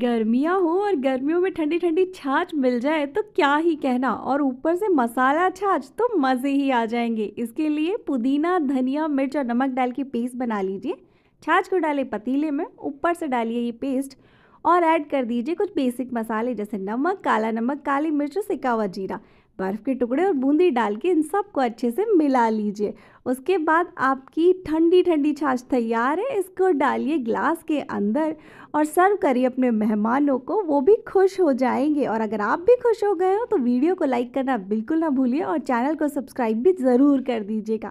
गर्मियाँ हो और गर्मियों में ठंडी ठंडी छाछ मिल जाए तो क्या ही कहना और ऊपर से मसाला छाछ तो मज़े ही आ जाएंगे इसके लिए पुदीना धनिया मिर्च और नमक डाल के पेस्ट बना लीजिए छाछ को डालें पतीले में ऊपर से डालिए ये पेस्ट और ऐड कर दीजिए कुछ बेसिक मसाले जैसे नमक काला नमक काली मिर्च और सिका हुआ जीरा बर्फ़ के टुकड़े और बूंदी डाल के इन सबको अच्छे से मिला लीजिए उसके बाद आपकी ठंडी ठंडी छाछ तैयार है इसको डालिए ग्लास के अंदर और सर्व करिए अपने मेहमानों को वो भी खुश हो जाएंगे और अगर आप भी खुश हो गए हो तो वीडियो को लाइक करना बिल्कुल ना भूलिए और चैनल को सब्सक्राइब भी ज़रूर कर दीजिएगा